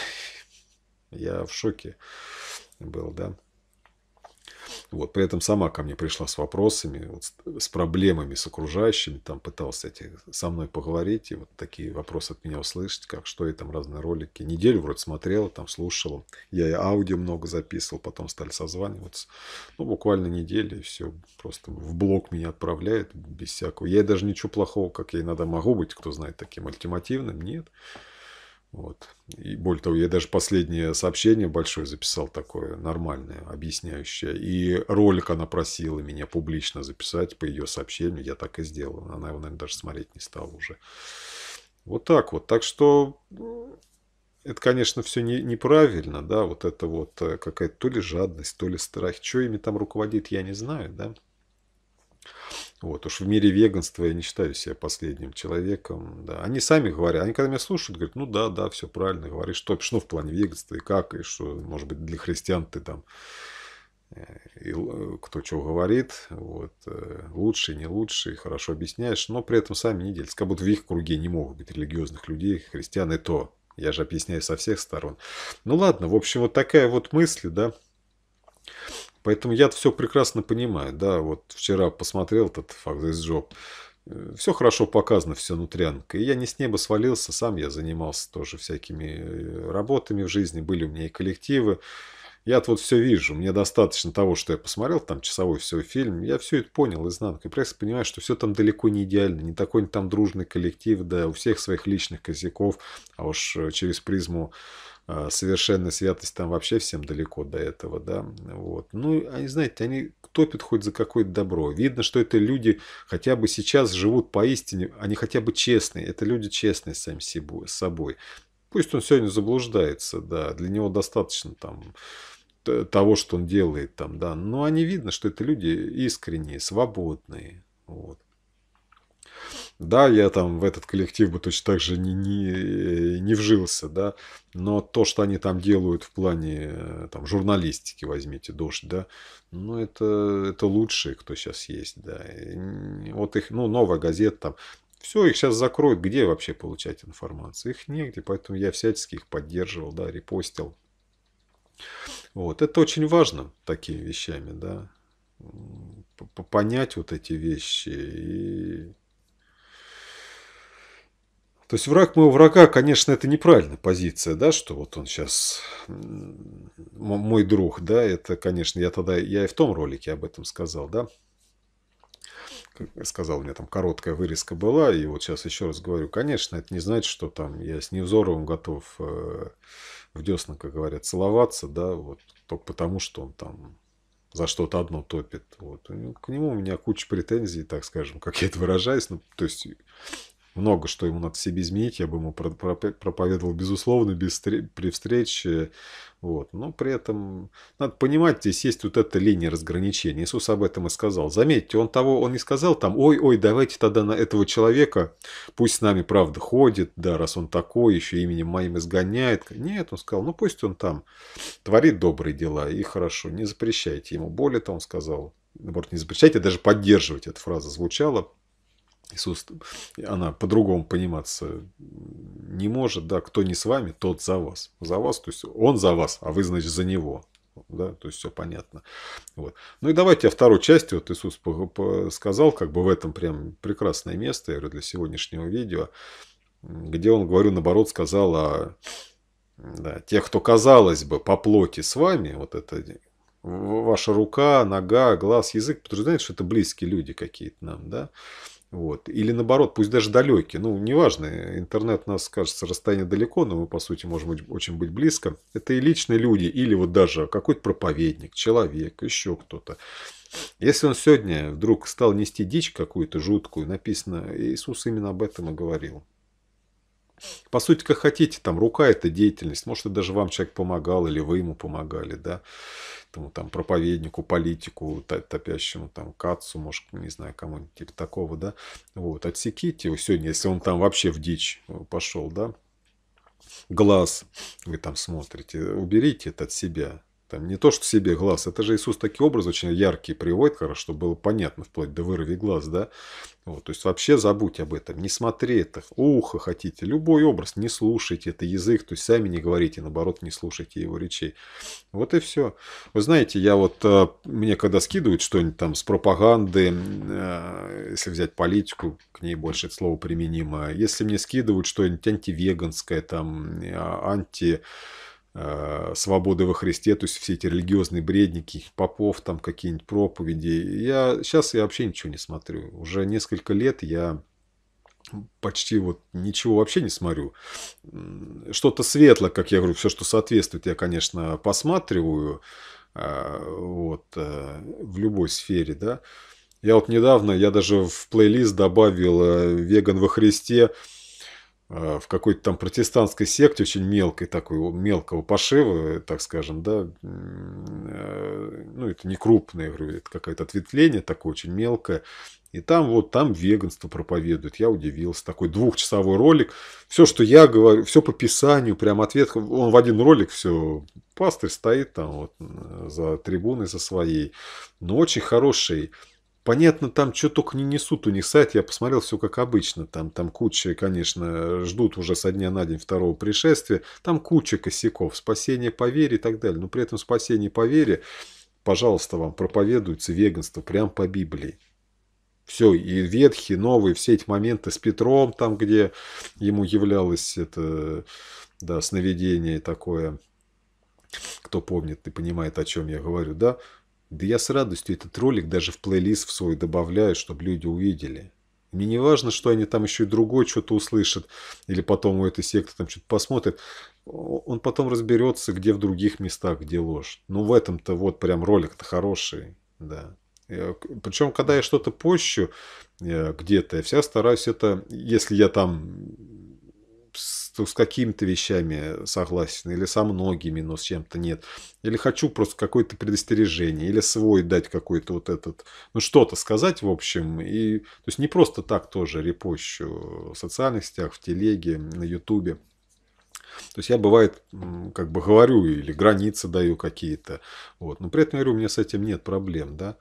Я в шоке был, да. Вот, при этом сама ко мне пришла с вопросами, вот, с, проблемами с окружающими, там пыталась эти, со мной поговорить, и вот такие вопросы от меня услышать, как что и там разные ролики. Неделю вроде смотрела, там слушала, я и аудио много записывал, потом стали созваниваться. Ну, буквально недели и все, просто в блок меня отправляет без всякого. Я даже ничего плохого, как я иногда могу быть, кто знает, таким ультимативным, Нет. Вот. И более того, я даже последнее сообщение большое записал такое нормальное, объясняющее. И ролик она просила меня публично записать по ее сообщению. Я так и сделал. Она его, наверное, даже смотреть не стала уже. Вот так вот. Так что ну, это, конечно, все не, неправильно, да, вот это вот э, какая-то то ли жадность, то ли страх. Что ими там руководит, я не знаю, да. Вот, уж в мире веганства я не считаю себя последним человеком. Да. Они сами говорят, они когда меня слушают, говорят, ну да, да, все правильно, говоришь, что, ну в плане веганства и как, и что, может быть, для христиан ты там, э, и э, кто что говорит, вот, э, лучше, не лучше, хорошо объясняешь, но при этом сами не делятся. Как будто в их круге не могут быть религиозных людей, христиан и то. Я же объясняю со всех сторон. Ну ладно, в общем, вот такая вот мысль, да. Поэтому я все прекрасно понимаю. Да, вот вчера посмотрел этот факт из жоп. Э, все хорошо показано, все нутрянка. И я не с неба свалился, сам я занимался тоже всякими э, работами в жизни, были у меня и коллективы. я вот все вижу, мне достаточно того, что я посмотрел, там часовой все фильм, я все это понял изнанка. И просто понимаю, что все там далеко не идеально, не такой там дружный коллектив, да, у всех своих личных косяков, а уж через призму а, совершенная святость там вообще всем далеко до этого, да, вот. Ну, они, знаете, они топят хоть за какое-то добро. Видно, что это люди хотя бы сейчас живут поистине, они хотя бы честные, это люди честные сами с собой. Пусть он сегодня заблуждается, да, для него достаточно там того, что он делает там, да, но они видно, что это люди искренние, свободные, вот. Да, я там в этот коллектив бы точно так же не, не, э, не вжился, да, но то, что они там делают в плане э, там, журналистики, возьмите, дождь, да, ну, это, это лучшие, кто сейчас есть, да. И вот их, ну, новая газета там, все, их сейчас закроют, где вообще получать информацию? Их негде, поэтому я всячески их поддерживал, да, репостил. Вот, это очень важно такими вещами, да, понять вот эти вещи и то есть враг моего врага, конечно, это неправильная позиция, да, что вот он сейчас мой друг, да, это, конечно, я тогда, я и в том ролике об этом сказал, да, как я сказал, у меня там короткая вырезка была, и вот сейчас еще раз говорю, конечно, это не значит, что там я с Невзоровым готов э, в десна, как говорят, целоваться, да, вот только потому, что он там за что-то одно топит. Вот. Ну, к нему у меня куча претензий, так скажем, как я это выражаюсь. Ну, то есть много что ему надо себе изменить, я бы ему проповедовал, безусловно, без, при встрече. Вот. Но при этом надо понимать, здесь есть вот эта линия разграничения. Иисус об этом и сказал. Заметьте, он того, он не сказал там, ой-ой, давайте тогда на этого человека, пусть с нами правда ходит, да, раз он такой, еще именем моим изгоняет. Нет, он сказал, ну пусть он там творит добрые дела, и хорошо, не запрещайте ему. Более того, он сказал, наоборот, не запрещайте, даже поддерживать, эта фраза звучала, Иисус, она по-другому пониматься не может, да, кто не с вами, тот за вас. За вас, то есть он за вас, а вы, значит, за него. Да, то есть все понятно. Вот. Ну и давайте о второй части. Вот Иисус сказал, как бы в этом прям прекрасное место, я говорю, для сегодняшнего видео, где он, говорю, наоборот, сказал о да, тех, кто, казалось бы, по плоти с вами, вот это ваша рука, нога, глаз, язык, подразумевает, что это близкие люди какие-то нам, да, вот. Или наоборот, пусть даже далекий, ну, неважно, интернет у нас, кажется, расстояние далеко, но мы, по сути, можем быть, очень быть близко. Это и личные люди, или вот даже какой-то проповедник, человек, еще кто-то. Если он сегодня вдруг стал нести дичь какую-то жуткую, написано, Иисус именно об этом и говорил. По сути, как хотите, там рука – это деятельность. Может, и даже вам человек помогал, или вы ему помогали, да. Тому, там, проповеднику, политику, топящему, там, кацу, может, не знаю, кому-нибудь типа такого, да. Вот, отсеките его сегодня, если он там вообще в дичь э, пошел, да. Глаз вы там смотрите, уберите это от себя, там не то, что себе глаз, это же Иисус такие образы очень яркие приводит, хорошо, чтобы было понятно, вплоть до вырви глаз, да. Вот, то есть вообще забудь об этом, не смотри это, ухо хотите, любой образ, не слушайте, это язык, то есть сами не говорите, наоборот, не слушайте его речей. Вот и все. Вы знаете, я вот, э, мне когда скидывают что-нибудь там с пропаганды, э, если взять политику, к ней больше это слово применимо, если мне скидывают что-нибудь антивеганское, там, э, анти Э, свободы во Христе, то есть все эти религиозные бредники, попов, там какие-нибудь проповеди. Я сейчас я вообще ничего не смотрю. Уже несколько лет я почти вот ничего вообще не смотрю. Что-то светлое, как я говорю, все, что соответствует, я, конечно, посматриваю э, вот, э, в любой сфере, да. Я вот недавно, я даже в плейлист добавил «Веган во Христе», Э, в какой-то там протестантской секте, очень мелкой такой, мелкого пошива, так скажем, да, э, ну, это не крупное, это какое-то ответвление такое очень мелкое, и там вот, там веганство проповедуют. Я удивился. Такой двухчасовой ролик. Все, что я говорю, все по писанию, прям ответ. Он в один ролик все. Пастырь стоит там вот э, за трибуной, за своей. Но очень хороший Понятно, там что только не несут у них сайт, я посмотрел все как обычно. Там, там куча, конечно, ждут уже со дня на день второго пришествия. Там куча косяков, спасение по вере и так далее. Но при этом спасение по вере, пожалуйста, вам проповедуется веганство прямо по Библии. Все, и ветхи, новые, все эти моменты с Петром, там, где ему являлось это, да, сновидение такое. Кто помнит и понимает, о чем я говорю, да? Да я с радостью этот ролик даже в плейлист в свой добавляю, чтобы люди увидели. Мне не важно, что они там еще и другой что-то услышат, или потом у этой секты там что-то посмотрят. Он потом разберется, где в других местах, где ложь. Ну, в этом-то вот прям ролик-то хороший, да. Причем, когда я что-то пощу э, где-то, я вся стараюсь это, если я там с какими-то вещами согласен, или со многими, но с чем-то нет. Или хочу просто какое-то предостережение, или свой дать какой-то вот этот, ну что-то сказать, в общем. И, то есть не просто так тоже репощу в социальных сетях, в телеге, на ютубе. То есть я, бывает, как бы говорю или границы даю какие-то. Вот. Но при этом, говорю, у меня с этим нет проблем. Да?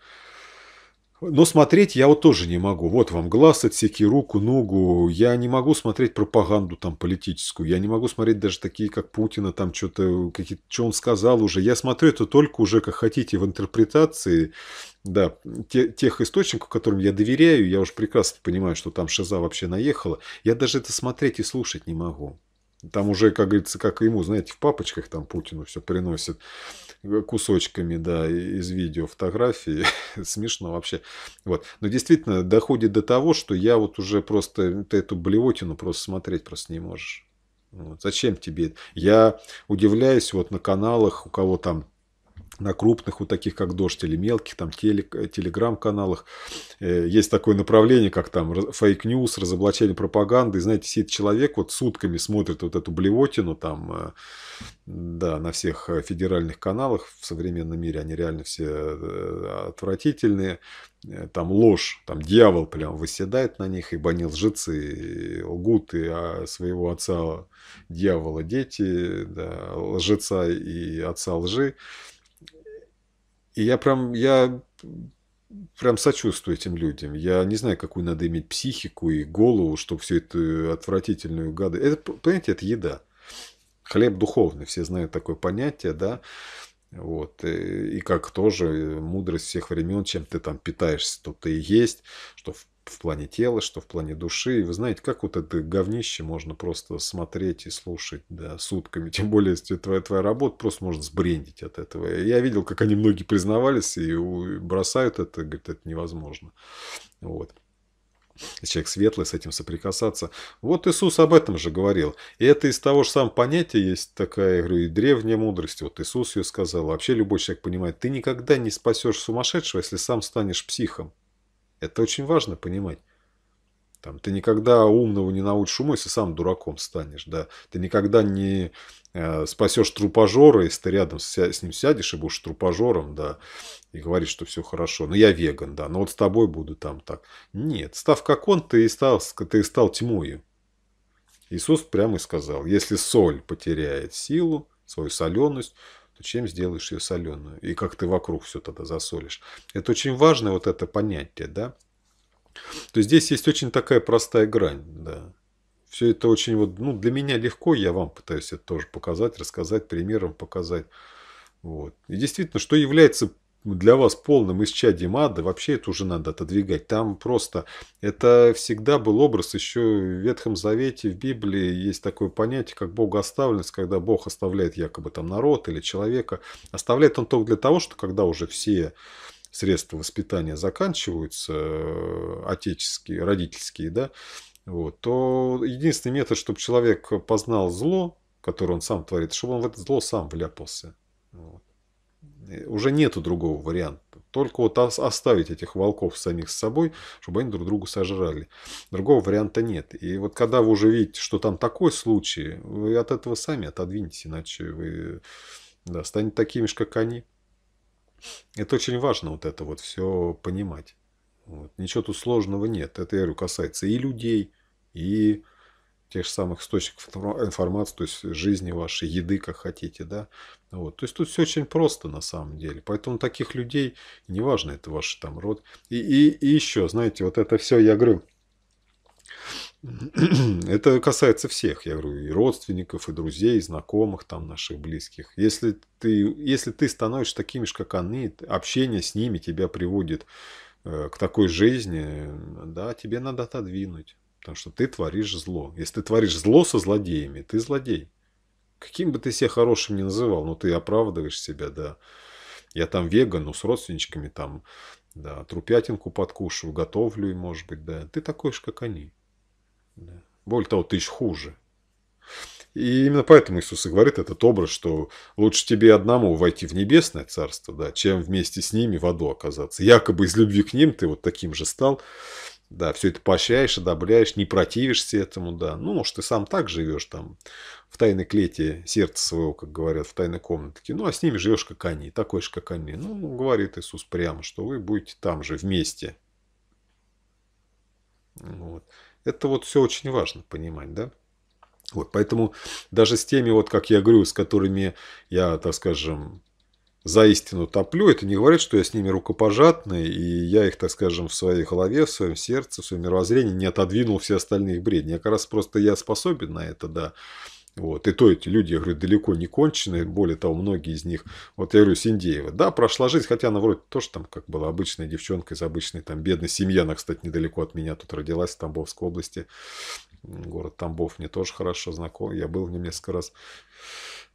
Но смотреть я вот тоже не могу. Вот вам глаз отсеки, руку, ногу. Я не могу смотреть пропаганду там политическую. Я не могу смотреть даже такие, как Путина, там что-то, какие что он сказал уже. Я смотрю это только уже, как хотите, в интерпретации да, те, тех источников, которым я доверяю. Я уже прекрасно понимаю, что там Шиза вообще наехала. Я даже это смотреть и слушать не могу. Там уже, как говорится, как ему, знаете, в папочках там Путину все приносит. Э, кусочками, да, из видео, фотографии. Смешно вообще. Вот. Но действительно доходит до того, что я вот уже просто, ты эту блевотину просто смотреть просто не можешь. Вот. Зачем тебе Я удивляюсь вот на каналах, у кого там на крупных, вот таких как «Дождь» или мелких, там, телеграм-каналах. Э, есть такое направление, как там фейк-ньюс, разоблачение пропаганды. И, знаете, сидит человек, вот сутками смотрит вот эту блевотину там, э, да, на всех э, федеральных каналах в современном мире. Они реально все отвратительные. Там ложь, там дьявол прям выседает на них, ибо они лжецы, и лгут, и а, своего отца дьявола дети, да, лжеца и отца лжи. И я прям, я прям сочувствую этим людям. Я не знаю, какую надо иметь психику и голову, чтобы всю эту отвратительную гадость... Это, понимаете, это еда. Хлеб духовный, все знают такое понятие, да? Вот. И, э, и как тоже э, мудрость всех времен, чем ты там питаешься, то ты и есть, что в в плане тела, что в плане души. И вы знаете, как вот это говнище можно просто смотреть и слушать да, сутками. Тем более, если твоя, твоя работа, просто можно сбрендить от этого. Я видел, как они многие признавались и бросают это, говорят, это невозможно. Вот. человек светлый, с этим соприкасаться. Вот Иисус об этом же говорил. И это из того же самого понятия есть такая, я говорю, и древняя мудрость. Вот Иисус ее сказал. Вообще любой человек понимает, ты никогда не спасешь сумасшедшего, если сам станешь психом. Это очень важно понимать. Там, ты никогда умного не научишь уму, если сам дураком станешь, да. Ты никогда не э, спасешь трупажора, если ты рядом с, с ним сядешь и будешь трупажером, да, и говоришь, что все хорошо. Ну, я веган, да, но вот с тобой буду там так. Нет, став как он, ты и стал, ты и стал тьмою. Иисус прямо и сказал, если соль потеряет силу, свою соленость, то чем сделаешь ее соленую? И как ты вокруг все тогда засолишь? Это очень важное вот это понятие, да? То есть здесь есть очень такая простая грань, да. Все это очень вот, ну, для меня легко, я вам пытаюсь это тоже показать, рассказать, примером показать. Вот. И действительно, что является для вас полным исчадием ада, вообще это уже надо отодвигать. Там просто это всегда был образ еще в Ветхом Завете, в Библии есть такое понятие, как богооставленность, когда Бог оставляет якобы там народ или человека. Оставляет он только для того, что когда уже все средства воспитания заканчиваются, э, отеческие, родительские, да, вот, то единственный метод, чтобы человек познал зло, которое он сам творит, чтобы он в это зло сам вляпался. Вот уже нету другого варианта. Только вот оставить этих волков самих с собой, чтобы они друг другу сожрали. Другого варианта нет. И вот когда вы уже видите, что там такой случай, вы от этого сами отодвинетесь, иначе вы да, станете такими же, как они. Это очень важно вот это вот все понимать. Вот. Ничего тут сложного нет. Это, я говорю, касается и людей, и тех же самых источников информации, то есть жизни вашей, еды, как хотите, да. Вот. То есть тут все очень просто на самом деле. Поэтому таких людей, неважно, это ваш там род. И, и, и еще, знаете, вот это все, я говорю, это касается всех, я говорю, и родственников, и друзей, и знакомых, там, наших близких. Если ты, если ты становишься такими же, как они, общение с ними тебя приводит э, к такой жизни, да, тебе надо отодвинуть. Потому что ты творишь зло. Если ты творишь зло со злодеями, ты злодей. Каким бы ты себя хорошим ни называл, но ты оправдываешь себя, да. Я там веган, но ну, с родственничками там, да, трупятинку подкушиваю, готовлю, и может быть, да. Ты такой же, как они. Да. Более того, ты еще хуже. И именно поэтому Иисус и говорит этот образ, что лучше тебе одному войти в небесное царство, да, чем вместе с ними в аду оказаться. Якобы из любви к ним ты вот таким же стал, да, все это поощряешь, одобряешь, не противишься этому, да. Ну, может, ты сам так живешь там в тайной клете сердца своего, как говорят, в тайной комнатке. Ну, а с ними живешь, как они, такой же, как они. Ну, говорит Иисус прямо, что вы будете там же вместе. Вот. Это вот все очень важно понимать, да? Вот, поэтому даже с теми, вот, как я говорю, с которыми я, так скажем, за истину топлю, это не говорит, что я с ними рукопожатный, и я их, так скажем, в своей голове, в своем сердце, в своем мировоззрении не отодвинул все остальные бредни. Я как раз просто я способен на это, да. Вот. И то эти люди, я говорю, далеко не конченые, более того, многие из них, вот я говорю, Синдеева, да, прошла жизнь, хотя она вроде тоже там как была обычная девчонка из обычной там бедной семьи, она, кстати, недалеко от меня тут родилась, в Тамбовской области, город Тамбов мне тоже хорошо знаком, я был в нем несколько раз.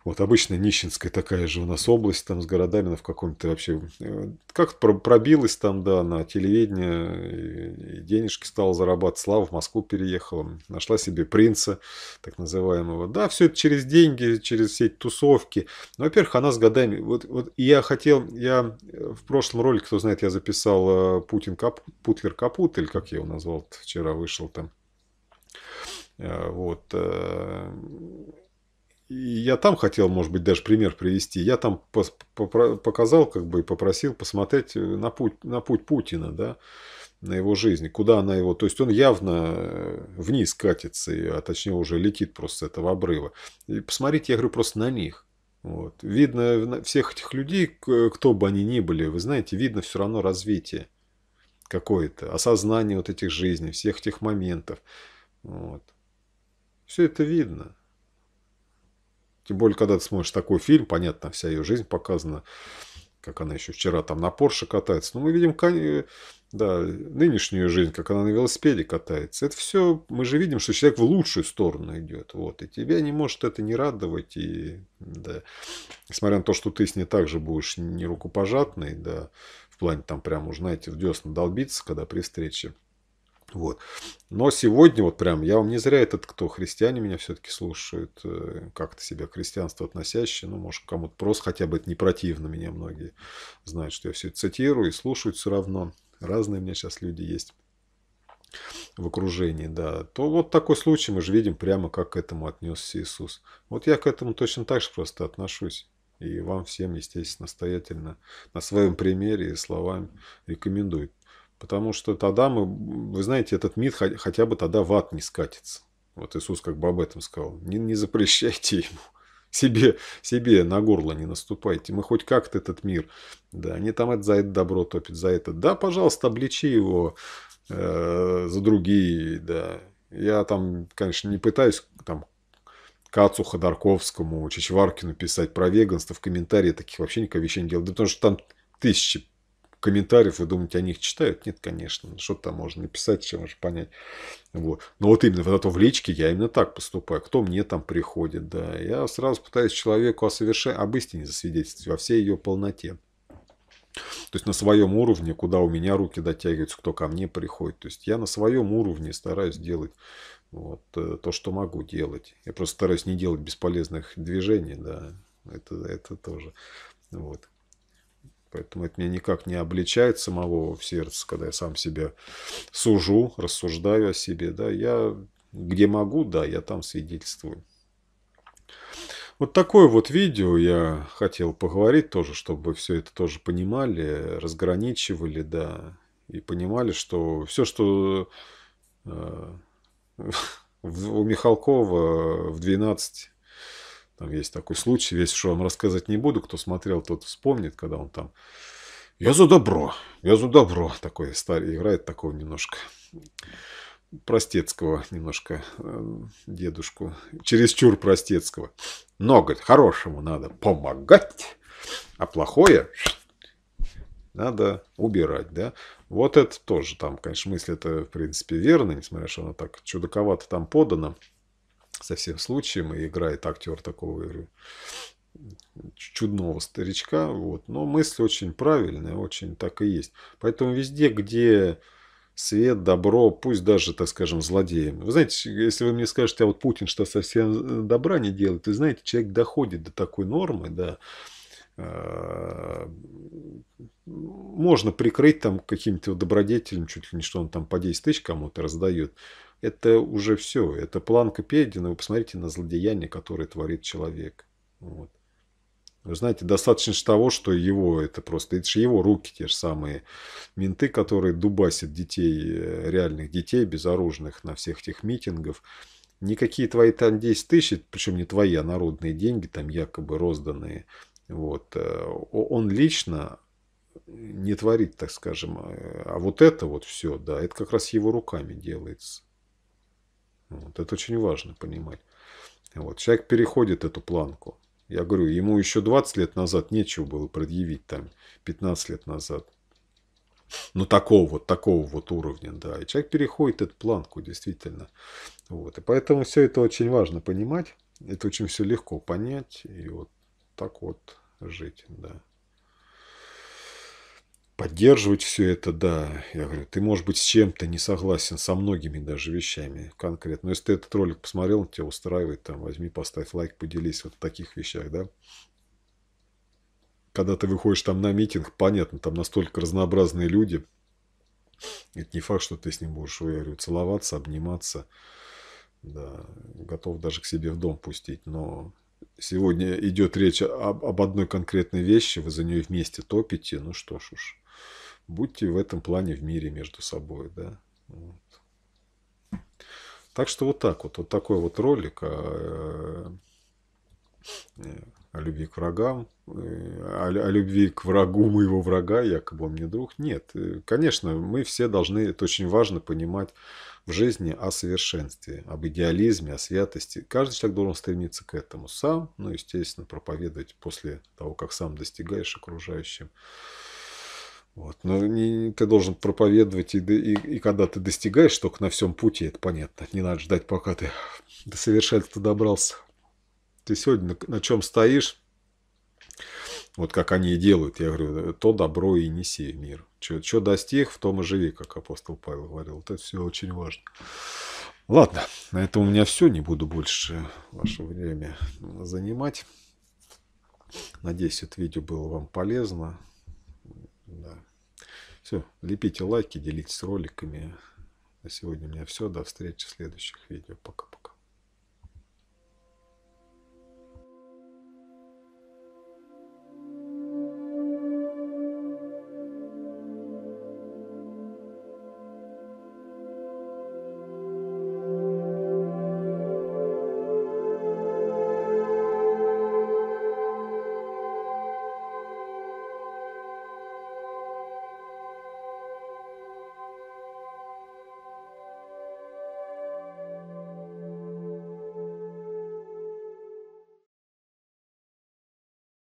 Вот обычно нищенская такая же у нас область там с городами, она в каком-то вообще... Э, как пробилась там, да, на телевидение, и денежки стала зарабатывать, слава в Москву переехала, нашла себе принца, так называемого. Да, все это через деньги, через все эти тусовки. Но, во-первых, она с годами... Вот, вот я хотел, я э, в прошлом ролике, кто знает, я записал э, Путин Капут, Путлер Капут, или как я его назвал, вчера вышел там. Вот я там хотел, может быть, даже пример привести. Я там показал, как бы, и попросил посмотреть э, на путь, на путь Путина, да, на его жизнь, куда она его... То есть он явно э, вниз катится, а точнее уже летит просто с этого обрыва. И посмотрите, я говорю, просто на них. Вот. Видно э, всех этих людей, кто бы они ни были, вы знаете, видно все равно развитие какое-то, осознание вот этих жизней, всех этих моментов. Вот. Все это видно. Тем более, когда ты смотришь такой фильм, понятно, вся ее жизнь показана, как она еще вчера там на Порше катается. Но мы видим э, да, нынешнюю жизнь, как она на велосипеде катается. Это все, мы же видим, что человек в лучшую сторону идет. Вот, и тебя не может это не радовать. И, да, несмотря на то, что ты с ней также будешь не рукопожатный, да, в плане там прям, уж, знаете, в десна долбиться, когда при встрече. Вот. Но сегодня вот прям, я вам не зря этот, кто христиане меня все-таки слушают, э, как-то себя к христианству относящие, ну, может, кому-то просто, хотя бы это не противно, меня многие знают, что я все это цитирую и слушают все равно. Разные у меня сейчас люди есть в окружении, да, то вот такой случай мы же видим прямо, как к этому отнесся Иисус. Вот я к этому точно так же просто отношусь. И вам всем, естественно, настоятельно на своем примере и словами рекомендую Потому что тогда мы, вы знаете, этот мид хотя бы тогда в ад не скатится. Вот Иисус как бы об этом сказал. Не, не запрещайте ему. Себе, себе на горло не наступайте. Мы хоть как-то этот мир. Да, они там это за это добро топят, за это. Да, пожалуйста, обличи его э, за другие. Да. Я там, конечно, не пытаюсь там Кацу, Ходорковскому, Чечваркину писать про веганство в комментарии таких вообще никакого вещей не делал. Да потому что там тысячи комментариев, вы думаете, они их читают? Нет, конечно, ну, что-то там можно написать, чем же понять. Вот. Но вот именно зато в личке я именно так поступаю. Кто мне там приходит, да. Я сразу пытаюсь человеку о соверш... об истине засвидетельствовать во всей ее полноте. То есть на своем уровне, куда у меня руки дотягиваются, кто ко мне приходит. То есть я на своем уровне стараюсь делать вот, э, то, что могу делать. Я просто стараюсь не делать бесполезных движений, да. Это, это тоже. Вот. Поэтому это мне никак не обличает самого в сердце, когда я сам себя сужу, рассуждаю о себе. Да, я где могу, да, я там свидетельствую. Вот такое вот видео я хотел поговорить тоже, чтобы вы все это тоже понимали, разграничивали, да, и понимали, что все, что э, у Михалкова в 12 там есть такой случай, весь что вам рассказать не буду, кто смотрел, тот вспомнит, когда он там «Я за добро, я за добро», такой старый играет, такого немножко простецкого немножко э, дедушку, чересчур простецкого. Но, говорит, хорошему надо помогать, а плохое надо убирать, да. Вот это тоже там, конечно, мысль это, в принципе, верная, несмотря что она так чудаковато там подана совсем случаем, и играет актер такого говорю, чудного старичка. Вот. Но мысль очень правильная, очень так и есть. Поэтому везде, где свет, добро, пусть даже, так скажем, злодеем. Вы знаете, если вы мне скажете, а вот Путин что совсем э, добра не делает, вы знаете, человек доходит до такой нормы, да, а, можно прикрыть там каким-то добродетелем, чуть ли не что он там по 10 тысяч кому-то раздает это уже все. Это планка пейдина, ну, Вы посмотрите на злодеяние, которое творит человек. Вот. Вы знаете, достаточно того, что его это просто, это же его руки те же самые менты, которые дубасят детей, э, реальных детей, безоружных на всех этих митингах. Никакие твои там 10 тысяч, причем не твои, а народные деньги там якобы розданные. Вот. Э, он лично не творит, так скажем. Э, а вот это вот все, да, это как раз его руками делается. Вот, это очень важно понимать. Вот, человек переходит эту планку. Я говорю, ему еще 20 лет назад нечего было предъявить там, 15 лет назад. Ну, такого вот, такого вот уровня, да. И человек переходит эту планку, действительно. Вот. И поэтому все это очень важно понимать. Это очень все легко понять. И вот так вот жить, да поддерживать все это, да. Я говорю, ты, может быть, с чем-то не согласен, со многими даже вещами конкретно. Но если ты этот ролик посмотрел, он тебя устраивает, там, возьми, поставь лайк, поделись вот в таких вещах, да. Когда ты выходишь там на митинг, понятно, там настолько разнообразные люди. Это не факт, что ты с ним будешь, я говорю, целоваться, обниматься. Да, готов даже к себе в дом пустить, но сегодня идет речь об, об одной конкретной вещи, вы за нее вместе топите, ну что ж уж будьте в этом плане в мире между собой, да. Вот. Так что вот так вот, вот такой вот ролик о, э, о любви к врагам, э, о, о любви к врагу моего врага, якобы он мне друг. Нет, э, конечно, мы все должны, это очень важно понимать в жизни о совершенстве, об идеализме, о святости. Каждый человек должен стремиться к этому сам, ну, естественно, проповедовать после того, как сам достигаешь окружающим. Вот. Но не, ты должен проповедовать, и, и, и когда ты достигаешь, только на всем пути, это понятно. Не надо ждать, пока ты до совершенства добрался. Ты сегодня на, на чем стоишь, вот как они и делают, я говорю, то добро и неси в мир. Что достиг, в том и живи, как апостол Павел говорил. Вот это все очень важно. Ладно, на этом у меня все. Не буду больше ваше время занимать. Надеюсь, это видео было вам полезно. Да. Все, лепите лайки, делитесь роликами. На сегодня у меня все. До встречи в следующих видео. Пока.